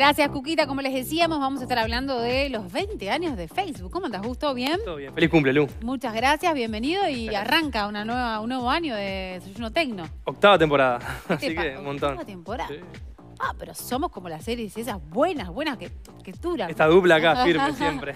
Gracias, Cuquita. Como les decíamos, vamos a estar hablando de los 20 años de Facebook. ¿Cómo andas, Gusto? ¿Bien? Todo bien. Feliz cumple, Lu. Muchas gracias, bienvenido y arranca una nueva, un nuevo año de Suyuno Tecno. Octava temporada, así que un montón. Octava temporada. Sí. Ah, pero somos como las series esas buenas, buenas que, que duran. Esta dupla acá, firme siempre.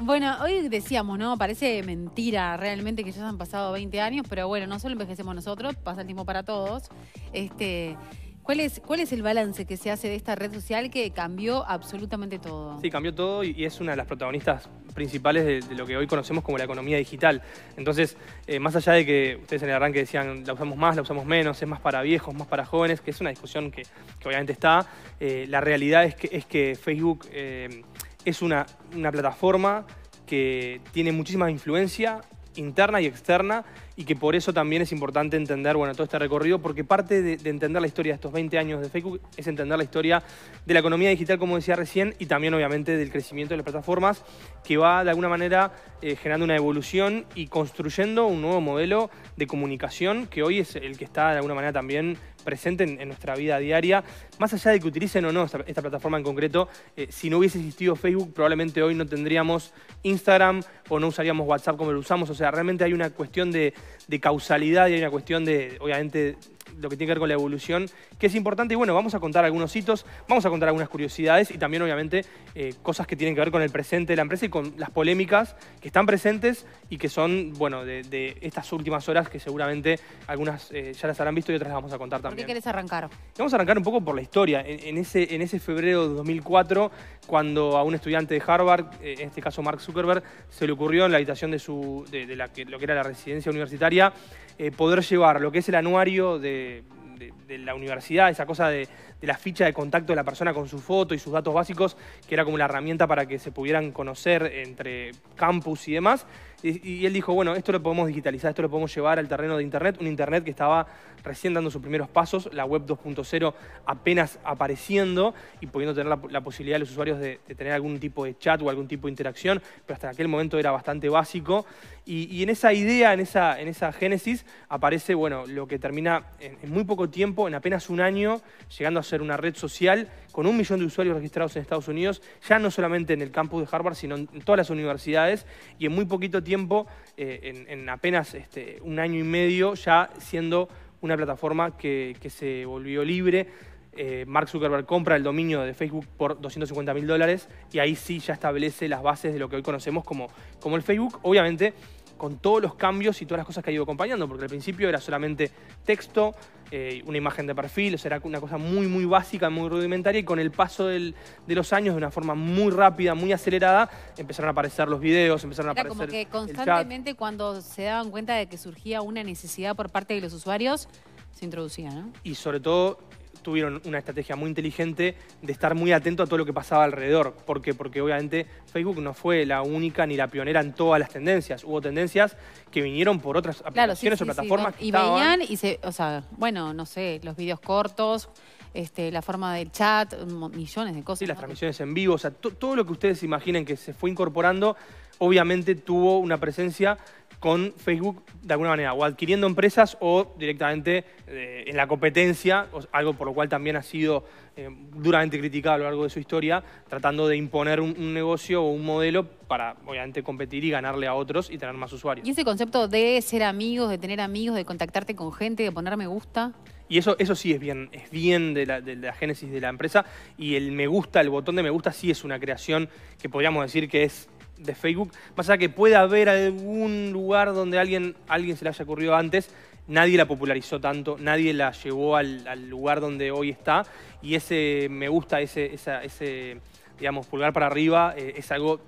bueno, hoy decíamos, ¿no? Parece mentira realmente que ya se han pasado 20 años, pero bueno, no solo envejecemos nosotros, pasa el tiempo para todos. Este, ¿Cuál es, ¿Cuál es el balance que se hace de esta red social que cambió absolutamente todo? Sí, cambió todo y, es una de las protagonistas principales de, lo que hoy conocemos como la economía digital. Entonces, eh, más allá de que ustedes en el arranque decían la usamos más, la usamos menos, es más para viejos, más para jóvenes, que es una discusión que, obviamente está, eh, la realidad es que, es que Facebook eh, es una, una plataforma que tiene muchísima influencia interna y externa y que por eso también es importante entender bueno, todo este recorrido porque parte de, entender la historia de estos 20 años de Facebook es entender la historia de la economía digital, como decía recién, y también obviamente del crecimiento de las plataformas que va de alguna manera eh, generando una evolución y construyendo un nuevo modelo de comunicación que hoy es el que está de alguna manera también presente en, nuestra vida diaria. Más allá de que utilicen o no esta, plataforma en concreto, eh, si no hubiese existido Facebook, probablemente hoy no tendríamos Instagram o no usaríamos WhatsApp como lo usamos. O sea, realmente hay una cuestión de causalidad y hay una cuestión de, obviamente, lo que tiene que ver con la evolución, que es importante. Y bueno, vamos a contar algunos hitos, vamos a contar algunas curiosidades y también, obviamente, eh, cosas que tienen que ver con el presente de la empresa y con las polémicas que están presentes y que son, bueno, de, estas últimas horas que seguramente algunas eh, ya las habrán visto y otras las vamos a contar también. ¿Por qué querés arrancar? Vamos a arrancar un poco por la historia. En, ese, en ese febrero de 2004, cuando a un estudiante de Harvard, eh, en este caso Mark Zuckerberg, se le ocurrió en la habitación de, su, de, lo que era la residencia universitaria, poder llevar lo que es el anuario de de, la universidad, esa cosa de, de, la ficha de contacto de la persona con su foto y sus datos básicos, que era como la herramienta para que se pudieran conocer entre campus y demás. Y, él dijo, bueno, esto lo podemos digitalizar, esto lo podemos llevar al terreno de Internet, un Internet que estaba recién dando sus primeros pasos, la web 2.0 apenas apareciendo y pudiendo tener la, posibilidad de los usuarios de, tener algún tipo de chat o algún tipo de interacción, pero hasta aquel momento era bastante básico. Y, en esa idea, en esa, en esa génesis, aparece, bueno, lo que termina en, en muy poco tiempo, en apenas un año, llegando a ser una red social con un millón de usuarios registrados en Estados Unidos, ya no solamente en el campus de Harvard, sino en todas las universidades y en muy poquito tiempo eh, en, apenas este, un año y medio, ya siendo una plataforma que, se volvió libre. Eh, Mark Zuckerberg compra el dominio de Facebook por 250 mil dólares y ahí sí ya establece las bases de lo que hoy conocemos como, como el Facebook. Obviamente con todos los cambios y todas las cosas que ha ido acompañando, porque al principio era solamente texto, eh, una imagen de perfil, o sea, era una cosa muy, muy básica, muy rudimentaria, y con el paso de los años, de una forma muy rápida, muy acelerada, empezaron a aparecer los videos, empezaron a aparecer. Como que constantemente, cuando se daban cuenta de que surgía una necesidad por parte de los usuarios, se introducía, ¿no? Y sobre todo tuvieron una estrategia muy inteligente de estar muy atento a todo lo que pasaba alrededor. ¿Por qué? Porque obviamente Facebook no fue la única ni la pionera en todas las tendencias. Hubo tendencias que vinieron por otras aplicaciones o plataformas. y venían y se, o sea, bueno, no sé, los vídeos cortos. Este, la forma del chat, millones de cosas. Sí, las transmisiones en vivo, o sea, todo lo que ustedes imaginen que se fue incorporando, obviamente tuvo una presencia con Facebook de alguna manera, o adquiriendo empresas o directamente eh, en la competencia, algo por lo cual también ha sido eh, duramente criticado a lo largo de su historia, tratando de imponer un, negocio o un modelo para obviamente competir y ganarle a otros y tener más usuarios. ¿Y ese concepto de ser amigos, de tener amigos, de contactarte con gente, de poner me gusta? Y eso, eso sí es bien, es bien de la génesis de la empresa y el me gusta, el botón de me gusta sí es una creación que podríamos decir que es de Facebook. Pasa que pueda haber algún lugar donde alguien, alguien se le haya ocurrido antes, nadie la popularizó tanto, nadie la llevó al, lugar donde hoy está. Y ese me gusta, ese, ese digamos, pulgar para arriba, eh, es algo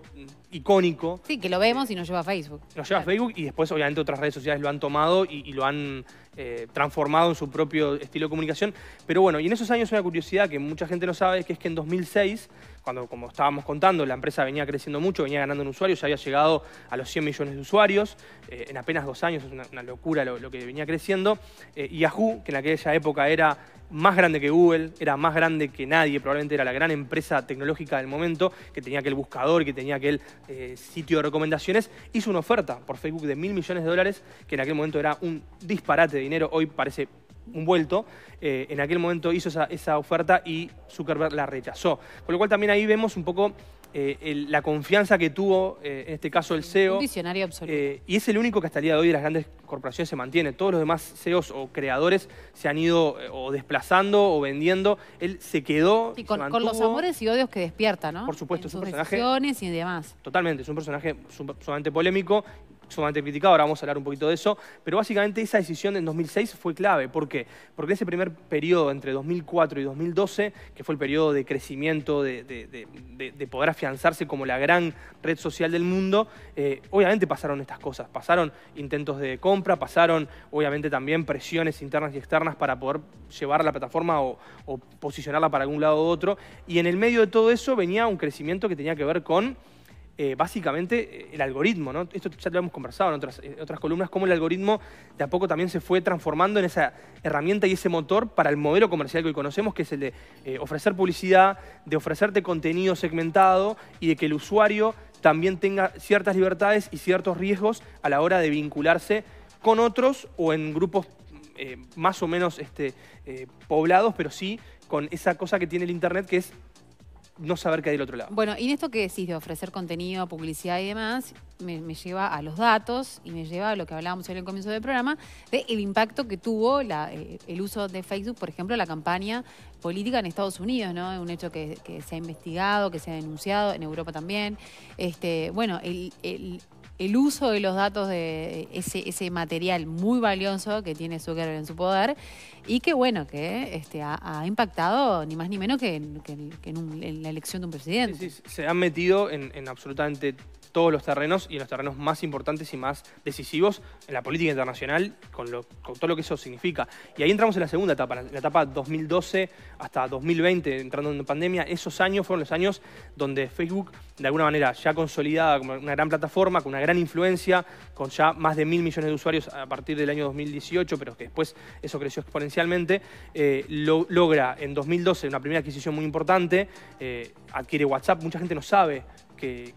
icónico. Sí, que lo vemos y nos lleva a Facebook. Nos lleva a Facebook y después obviamente otras redes sociales lo han tomado y, lo han eh, transformado en su propio estilo de comunicación. Pero bueno, y en esos años una curiosidad que mucha gente no sabe, que es que en 2006, cuando como estábamos contando, la empresa venía creciendo mucho, venía ganando en usuarios, ya había llegado a los 100 millones de usuarios, eh, en apenas dos años, es una, locura lo, que venía creciendo. Eh, y Yahoo, que en aquella época era más grande que Google, era más grande que nadie, probablemente era la gran empresa tecnológica del momento, que tenía aquel buscador, que tenía aquel eh, sitio de recomendaciones, hizo una oferta por Facebook de mil millones de dólares, que en aquel momento era un disparate de dinero, hoy parece un vuelto. Eh, en aquel momento hizo esa, esa, oferta y Zuckerberg la rechazó. Con lo cual también ahí vemos un poco eh, la confianza que tuvo, eh, en este caso el CEO. visionario eh, y es el único que hasta el día de hoy las grandes corporaciones se mantiene. Todos los demás CEOs o creadores se han ido o desplazando o vendiendo. Él se quedó. Y con, los amores y odios que despierta, ¿no? Por supuesto, es un personaje. y demás. Totalmente, es un personaje sumamente polémico sumamente criticado, ahora vamos a hablar un poquito de eso, pero básicamente esa decisión en 2006 fue clave. ¿Por qué? Porque ese primer periodo entre 2004 y 2012, que fue el periodo de crecimiento, de, poder afianzarse como la gran red social del mundo, eh, obviamente pasaron estas cosas, pasaron intentos de compra, pasaron obviamente también presiones internas y externas para poder llevar la plataforma o posicionarla para algún lado u otro, y en el medio de todo eso venía un crecimiento que tenía que ver con eh, básicamente eh, el algoritmo, ¿no? Esto ya lo hemos conversado en otras, otras, columnas, cómo el algoritmo de a poco también se fue transformando en esa herramienta y ese motor para el modelo comercial que hoy conocemos, que es el de eh, ofrecer publicidad, de ofrecerte contenido segmentado y de que el usuario también tenga ciertas libertades y ciertos riesgos a la hora de vincularse con otros o en grupos más o menos este, poblados, pero sí con esa cosa que tiene el Internet, que es no saber qué hay del otro lado. Bueno, y en esto que decís de ofrecer contenido, publicidad y demás, me, lleva a los datos y me lleva a lo que hablábamos en el comienzo del programa, de el impacto que tuvo eh, el uso de Facebook, por ejemplo, la campaña política en Estados Unidos, ¿no? Un hecho que, se ha investigado, que se ha denunciado, en Europa también. Este, bueno, el el uso de los datos de ese, ese material muy valioso que tiene Zuckerberg en su poder y que bueno, que este, ha, impactado ni más ni menos que, en, la elección de un presidente. se han metido en, absolutamente todos los terrenos y en los terrenos más importantes y más decisivos en la política internacional, con, todo lo que eso significa. Y ahí entramos en la segunda etapa, en la etapa 2012 hasta 2020, entrando en pandemia. Esos años fueron los años donde Facebook, de alguna manera, ya consolidada como una gran plataforma, con una gran influencia, con ya más de mil millones de usuarios a partir del año 2018, pero que después eso creció exponencialmente, eh, logra en 2012 una primera adquisición muy importante, eh, adquiere WhatsApp, mucha gente no sabe que,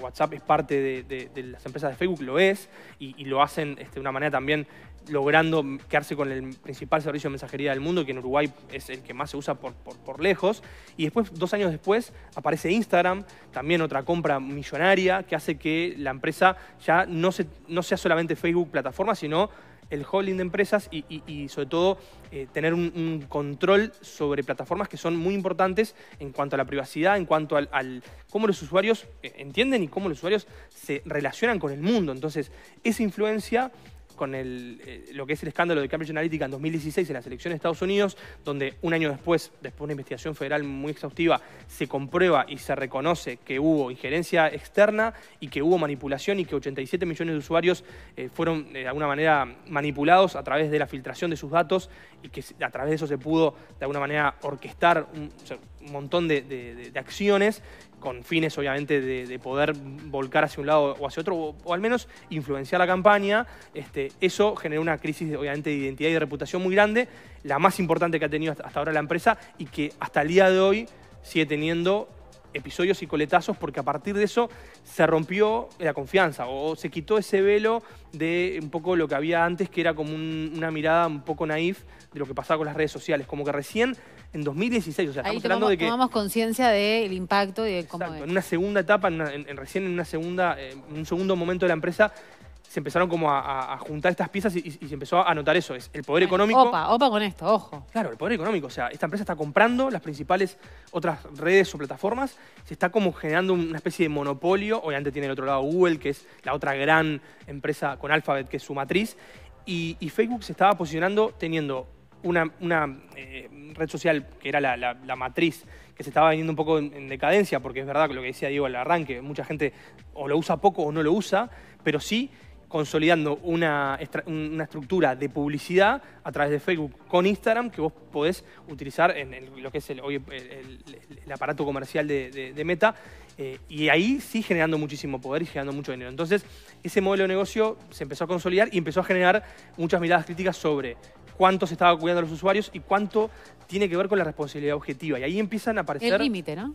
WhatsApp es parte de, las empresas de Facebook, lo es, y, lo hacen este, de una manera también logrando quedarse con el principal servicio de mensajería del mundo, que en Uruguay es el que más se usa por, lejos. Y después, dos años después, aparece Instagram, también otra compra millonaria, que hace que la empresa ya no sea solamente Facebook plataforma, sino el holding de empresas y, sobre todo eh, tener un, control sobre plataformas que son muy importantes en cuanto a la privacidad, en cuanto a al, cómo los usuarios eh, entienden y cómo los usuarios se relacionan con el mundo. Entonces, esa influencia con el, eh, lo que es el escándalo de Cambridge Analytica en 2016 en la selección de Estados Unidos, donde un año después, después de una investigación federal muy exhaustiva, se comprueba y se reconoce que hubo injerencia externa y que hubo manipulación y que 87 millones de usuarios eh, fueron eh, de alguna manera manipulados a través de la filtración de sus datos y que a través de eso se pudo de alguna manera orquestar un, montón de acciones con fines obviamente de, poder volcar hacia un lado o hacia otro, o, al menos influenciar la campaña, este, eso generó una crisis obviamente de identidad y de reputación muy grande, la más importante que ha tenido hasta ahora la empresa y que hasta el día de hoy sigue teniendo episodios y coletazos porque a partir de eso se rompió la confianza o se quitó ese velo de un poco lo que había antes que era como una mirada un poco naif de lo que pasaba con las redes sociales, como que recién en 2016. O sea, estamos hablando de que... tomamos conciencia del impacto y de cómo exacto, en una segunda etapa, en recién en una segunda, eh, un segundo momento de la empresa, se empezaron como a, juntar estas piezas y, se empezó a notar eso, es el poder económico. Opa, opa con esto, ojo. Claro, el poder económico, o sea, esta empresa está comprando las principales otras redes o plataformas, se está como generando una especie de monopolio, obviamente tiene el otro lado Google, que es la otra gran empresa con Alphabet, que es su matriz, y, y Facebook se estaba posicionando teniendo una, eh, red social que era la, matriz que se estaba viendo un poco en, decadencia, porque es verdad lo que decía Diego al arranque, mucha gente o lo usa poco o no lo usa, pero sí consolidando una, estructura de publicidad a través de Facebook con Instagram que vos podés utilizar en lo que es el, hoy el, aparato comercial de, Meta eh, y ahí sí generando muchísimo poder y generando mucho dinero. Entonces, ese modelo de negocio se empezó a consolidar y empezó a generar muchas miradas críticas sobre cuánto se estaba cuidando los usuarios y cuánto tiene que ver con la responsabilidad objetiva. Y ahí empiezan a aparecer... El límite, ¿no?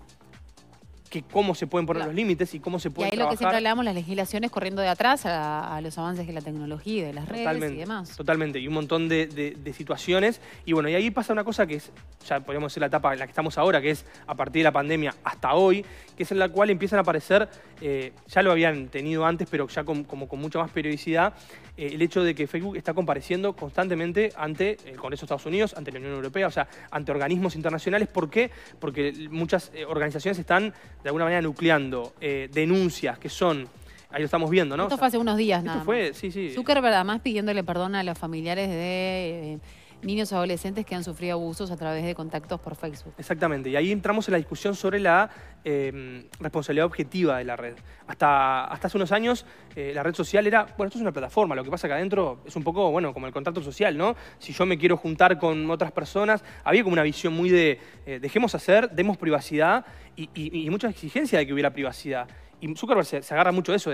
que cómo se pueden poner los límites y cómo se puede. Y ahí lo que siempre hablamos, las legislaciones corriendo de atrás a, los avances de la tecnología, de las redes y demás. Totalmente, y un montón de, situaciones. Y bueno, y ahí pasa una cosa que es, ya podríamos decir la etapa en la que estamos ahora, que es a partir de la pandemia hasta hoy, que es en la cual empiezan a aparecer, eh, ya lo habían tenido antes, pero ya con, como con mucha más periodicidad, eh, el hecho de que Facebook está compareciendo constantemente ante el Congreso de Estados Unidos, ante la Unión Europea, o sea, ante organismos internacionales. ¿Por qué? Porque muchas eh, organizaciones están de alguna manera nucleando eh, denuncias que son ahí lo estamos viendo, ¿no? Esto fue hace unos días, ¿no? Esto fue, sí, sí. Zuckerberg además pidiéndole perdón a los familiares de eh, niños adolescentes que han sufrido abusos a través de contactos por Facebook. Exactamente, y ahí entramos en la discusión sobre la em, responsabilidad objetiva de la red. Hasta, hasta hace unos años eh, la red social era, bueno, esto es una plataforma, lo que pasa acá adentro es un poco, bueno, como el contacto social, ¿no? Si yo me quiero juntar con otras personas, había como una visión muy de eh, dejemos hacer, demos privacidad y, muchas y mucha exigencia de que hubiera privacidad y Zuckerberg se, agarra mucho de eso.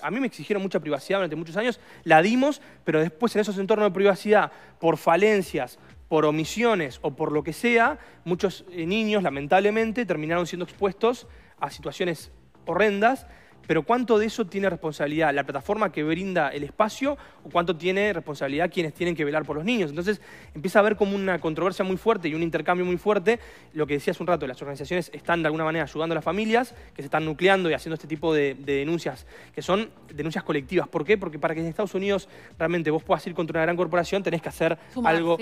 a mí me exigieron mucha privacidad durante muchos años, la dimos, pero después en esos entornos de privacidad, por falencias, por omisiones o por lo que sea, muchos eh, niños lamentablemente terminaron siendo expuestos a situaciones horrendas pero ¿cuánto de eso tiene responsabilidad la plataforma que brinda el espacio o cuánto tiene responsabilidad quienes tienen que velar por los niños? Entonces empieza a haber como una controversia muy fuerte y un intercambio muy fuerte. Lo que decía hace un rato, las organizaciones están de alguna manera ayudando a las familias que se están nucleando y haciendo este tipo de, denuncias, que son denuncias colectivas. ¿Por qué? Porque para que en Estados Unidos realmente vos puedas ir contra una gran corporación tenés que hacer algo,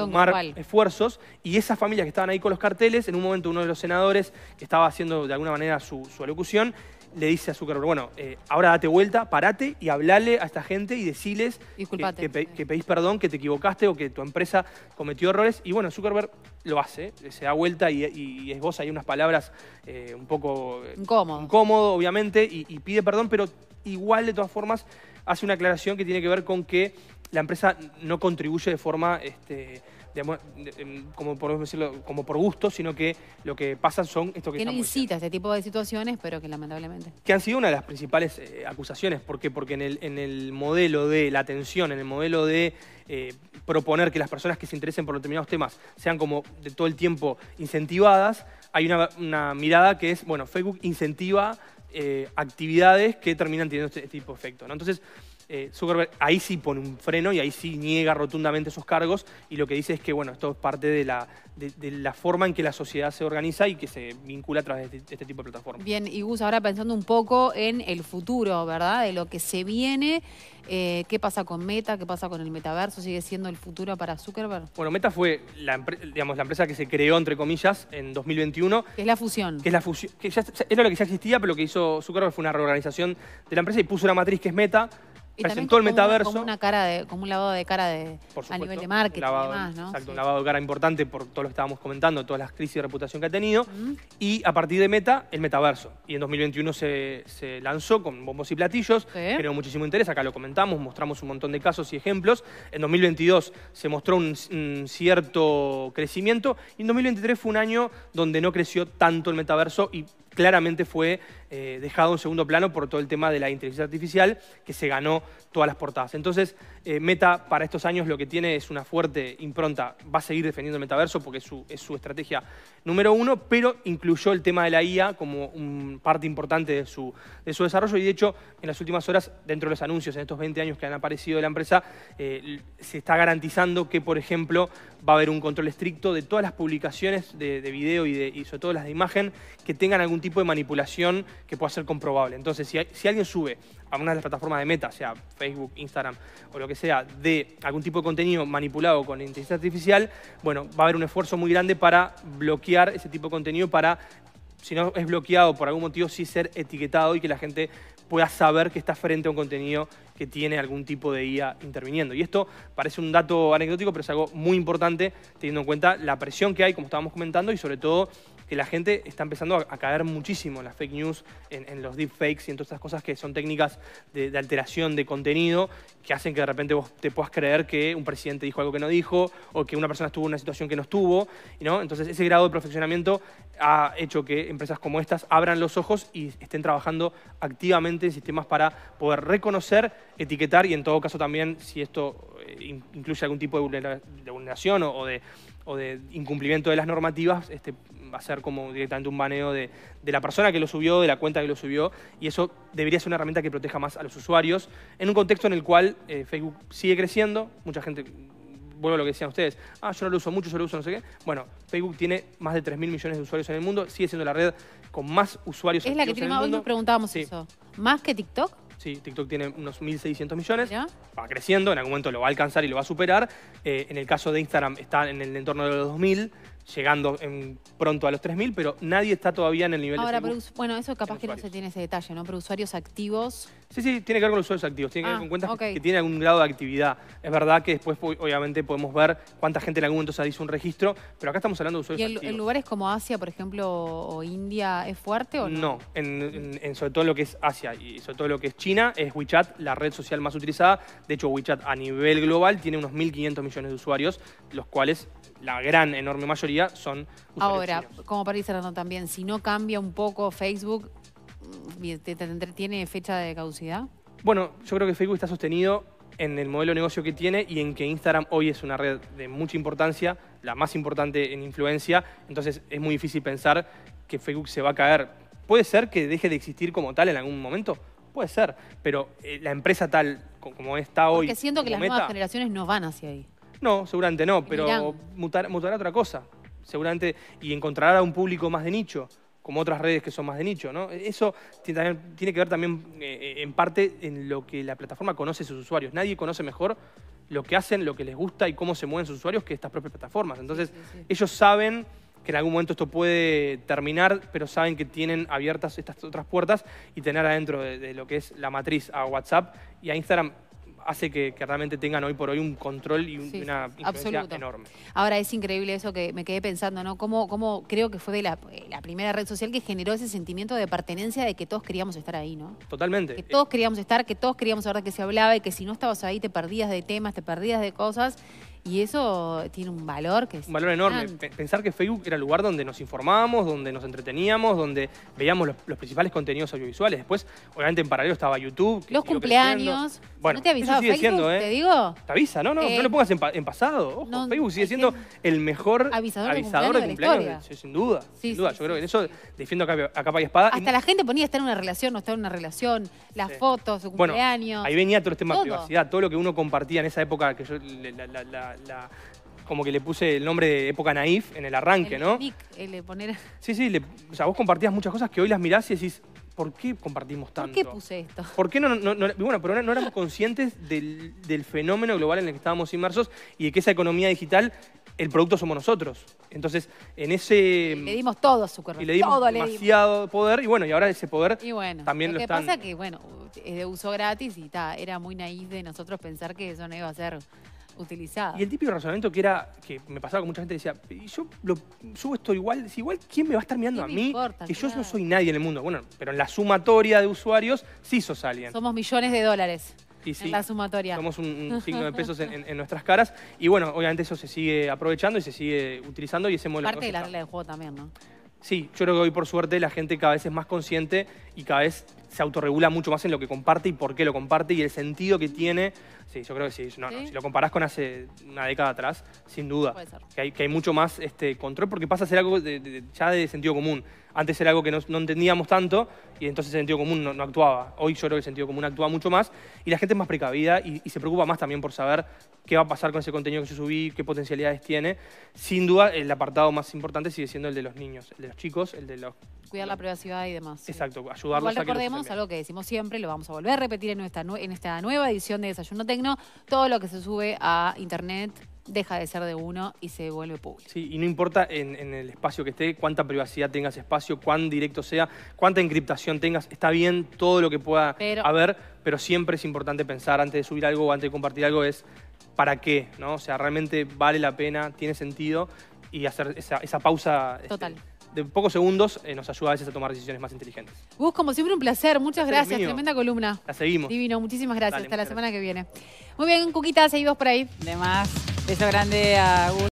sumar esfuerzos. Y esas familias que estaban ahí con los carteles, en un momento uno de los senadores que estaba haciendo de alguna manera su, su alocución, le dice a su bueno, eh, ahora date vuelta, parate y hablale a esta gente y deciles que, pedís perdón, que te equivocaste o que tu empresa cometió errores. Y bueno, Zuckerberg lo hace, se da vuelta y, es vos ahí unas palabras eh, un poco... Eh, incómodo. Incómodo, obviamente, y, pide perdón, pero igual, de todas formas, hace una aclaración que tiene que ver con que la empresa no contribuye de forma este, Em, como por decirlo, como por gusto, sino que lo que pasan son esto que... Que no incita este tipo de situaciones, pero que lamentablemente... Que han sido una de las principales eh, acusaciones. ¿Por qué? Porque en el, en el modelo de la atención, en el modelo de eh, proponer que las personas que se interesen por determinados temas sean como de todo el tiempo incentivadas, hay una, mirada que es, bueno, Facebook incentiva eh, actividades que terminan teniendo este, este, tipo de efecto. ¿no? Entonces eh, Zuckerberg ahí sí pone un freno y ahí sí niega rotundamente esos cargos y lo que dice es que bueno, esto es parte de la, de, la forma en que la sociedad se organiza y que se vincula a través de este, tipo de plataformas. Bien, y Gus, ahora pensando un poco en el futuro, ¿verdad? De lo que se viene, eh, ¿qué pasa con Meta? ¿Qué pasa con el metaverso? ¿Sigue siendo el futuro para Zuckerberg? Bueno, Meta fue la, digamos, la empresa que se creó, entre comillas, en 2021. Que es la fusión. es la fusión. era lo que ya existía, pero lo que hizo Zuckerberg fue una reorganización de la empresa y puso una matriz que es Meta presentó el metaverso. Como, una cara de, como un lavado de cara de, a nivel de marketing lavado, Exacto, un lavado de cara importante por todo lo que estábamos comentando, todas las crisis de reputación que ha tenido. Y a partir de Meta, el metaverso. Y en 2021 se, lanzó con bombos y platillos, pero generó muchísimo interés, acá lo comentamos, mostramos un montón de casos y ejemplos. En 2022 se mostró un, cierto crecimiento y en 2023 fue un año donde no creció tanto el metaverso y claramente fue eh, dejado en segundo plano por todo el tema de la inteligencia artificial que se ganó todas las portadas. Entonces, eh, Meta para estos años lo que tiene es una fuerte impronta, va a seguir defendiendo metaverso porque es su, estrategia número uno, pero incluyó el tema de la IA como un parte importante de su, desarrollo y de hecho en las últimas horas, dentro de los anuncios en estos 20 años que han aparecido de la empresa, eh, se está garantizando que, por ejemplo, va a haber un control estricto de todas las publicaciones de, video y, de, y sobre todo las de imagen que tengan algún tipo de manipulación que pueda ser comprobable. Entonces, si, alguien sube a una de las plataformas de meta, sea Facebook, Instagram o lo que sea, de algún tipo de contenido manipulado con inteligencia artificial, bueno, va a haber un esfuerzo muy grande para bloquear ese tipo de contenido para si no es bloqueado por algún motivo, sí ser etiquetado y que la gente pueda saber que está frente a un contenido que tiene algún tipo de IA interviniendo. Y esto parece un dato anecdótico, pero es algo muy importante teniendo en cuenta la presión que hay, como estábamos comentando, y sobre todo que la gente está empezando a, caer muchísimo en las fake news, en, los deepfakes y en todas estas cosas que son técnicas de, alteración de contenido que hacen que de repente vos te puedas creer que un presidente dijo algo que no dijo o que una persona estuvo en una situación que no estuvo. ¿no? Entonces ese grado de perfeccionamiento ha hecho que empresas como estas abran los ojos y estén trabajando activamente en sistemas para poder reconocer, etiquetar y en todo caso también si esto eh, incluye algún tipo de vulneración o de, de incumplimiento de las normativas, este, a ser como directamente un baneo de, la persona que lo subió, de la cuenta que lo subió, y eso debería ser una herramienta que proteja más a los usuarios, en un contexto en el cual eh, Facebook sigue creciendo, mucha gente vuelvo a lo que decían ustedes, ah, yo no lo uso mucho, yo lo uso no sé qué. Bueno, Facebook tiene más de 3.000 millones de usuarios en el mundo, sigue siendo la red con más usuarios Es la que más, hoy nos preguntábamos eso. ¿Más que TikTok? Sí, TikTok tiene unos 1.600 millones, ¿Ya? va creciendo, en algún momento lo va a alcanzar y lo va a superar. Eh, en el caso de Instagram está en el entorno de los 2.000 llegando pronto a los 3.000, pero nadie está todavía en el nivel de bueno, eso capaz que no se tiene ese detalle, ¿no? Pero usuarios activos... Sí, sí, tiene que ver con los usuarios activos, tiene que tener en ah, cuenta que, tienen algún grado de actividad. Es verdad que después, pues, obviamente, podemos ver cuánta gente en algún momento se hizo un registro, pero acá estamos hablando de usuarios ¿Y activos. en lugares como Asia, por ejemplo, o India, es fuerte o no? No, en, en, en, sobre todo lo que es Asia y sobre todo lo que es China, es WeChat la red social más utilizada. De hecho, WeChat a nivel global tiene unos 1.500 millones de usuarios, los cuales la gran, enorme mayoría son Ahora, como para ir cerrando también, si no cambia un poco Facebook, mm, ¿tiene fecha de caducidad? Bueno, yo creo que Facebook está sostenido en el modelo de negocio que tiene y en que Instagram hoy es una red de mucha importancia, la más importante en influencia, entonces es muy difícil pensar que Facebook se va a caer. Puede ser que deje de existir como tal en algún momento, puede ser, pero eh, la empresa tal como está hoy... Porque siento que las nuevas generaciones no van hacia ahí. No, seguramente no, pero mutar, mutará otra cosa. Seguramente, y encontrará a un público más de nicho, como otras redes que son más de nicho, ¿no? Eso tiene, que ver también eh, eh, en parte en lo que la plataforma conoce a sus usuarios. Nadie conoce mejor lo que hacen, lo que les gusta y cómo se mueven sus usuarios que estas propias plataformas. Entonces, ellos saben que en algún momento esto puede terminar, pero saben que tienen abiertas estas otras puertas y tener adentro de, lo que es la matriz a WhatsApp y a Instagram hace que, realmente tengan hoy por hoy un control y, una influencia enorme. Ahora es increíble eso que me quedé pensando, ¿no? Cómo, cómo creo que fue de la, la, primera red social que generó ese sentimiento de pertenencia de que todos queríamos estar ahí, ¿no? Totalmente. Que todos queríamos estar, que todos queríamos saber de qué se hablaba y que si no estabas ahí te perdías de temas, te perdías de cosas y eso tiene un valor que es. Un valor enorme. Pensar que Facebook era el lugar donde nos informábamos, donde nos entreteníamos, donde veíamos los, principales contenidos audiovisuales. Después, obviamente, en paralelo estaba YouTube. Los cumpleaños. Bueno, no te avisaba Facebook, ¿eh? te digo. Te avisa, no, no, no eh, lo pongas en, pasado. Ojo, Facebook sigue siendo el mejor avisador, de cumpleaños. sin duda. sin duda. Yo creo que en eso defiendo a capa, y espada. Hasta la gente ponía estar en una relación, no estar en una relación, las fotos, cumpleaños. Bueno, ahí venía todo el tema de privacidad, todo lo que uno compartía en esa época que yo, la como que le puse el nombre de época naif en el arranque, ¿no? Sí, sí, o sea, vos compartías muchas cosas que hoy las mirás y decís, ¿por qué compartimos tanto? ¿Por qué puse esto? no, bueno, pero no éramos conscientes del, fenómeno global en el que estábamos inmersos y de que esa economía digital, el producto somos nosotros. Entonces, en ese... le dimos todo a su Y le dimos demasiado poder y bueno, y ahora ese poder también lo, Lo que pasa que, bueno, es de uso gratis y ta, era muy naif de nosotros pensar que eso no iba a ser... Y el típico razonamiento que era, que me pasaba con mucha gente, decía, yo lo, subo esto igual, es igual, ¿quién me va a estar mirando a mí? que yo no soy nadie en el mundo. Bueno, pero en la sumatoria de usuarios sí sos alguien. Somos millones de dólares. Y en la sumatoria. Somos un, signo de pesos en, nuestras caras. Y bueno, obviamente eso se sigue aprovechando y se sigue utilizando y ese modelo. Parte de la regla del juego también, ¿no? Sí, yo creo que hoy por suerte la gente cada vez es más consciente y cada vez se autorregula mucho más en lo que comparte y por qué lo comparte y el sentido que tiene. Sí, yo creo que sí. No, si lo comparás con hace una década atrás, sin duda. Que, hay, que hay, mucho más este, control porque pasa a ser algo ya de sentido común. Antes era algo que no, entendíamos tanto y entonces el sentido común no, actuaba. Hoy yo creo que el sentido común actúa mucho más y la gente es más precavida y, se preocupa más también por saber qué va a pasar con ese contenido que se subí, qué potencialidades tiene. Sin duda, el apartado más importante sigue siendo el de los niños, el de los chicos, el de los... Cuidar la privacidad y demás. Exacto, ayudarlos a que... Recordemos es algo que decimos siempre, lo vamos a volver a repetir en, nuestra, en esta nueva edición de Desayuno Tecno. Todo lo que se sube a internet deja de ser de uno y se vuelve público. Sí, y no importa en, el espacio que esté, cuánta privacidad tengas espacio, cuán directo sea, cuánta encriptación tengas, está bien todo lo que pueda haber, pero siempre es importante pensar antes de subir algo o antes de compartir algo es para qué, ¿no? O sea, realmente vale la pena, tiene sentido y hacer esa, pausa. Este, Total de pocos segundos eh, nos ayuda a veces a tomar decisiones más inteligentes. Gus, como siempre, un placer. Muchas gracias. Tremenda columna. La seguimos. Divino, muchísimas gracias. Hasta la semana que viene. Muy bien, Cuquita, seguimos por ahí. De más. Beso grande a Gus.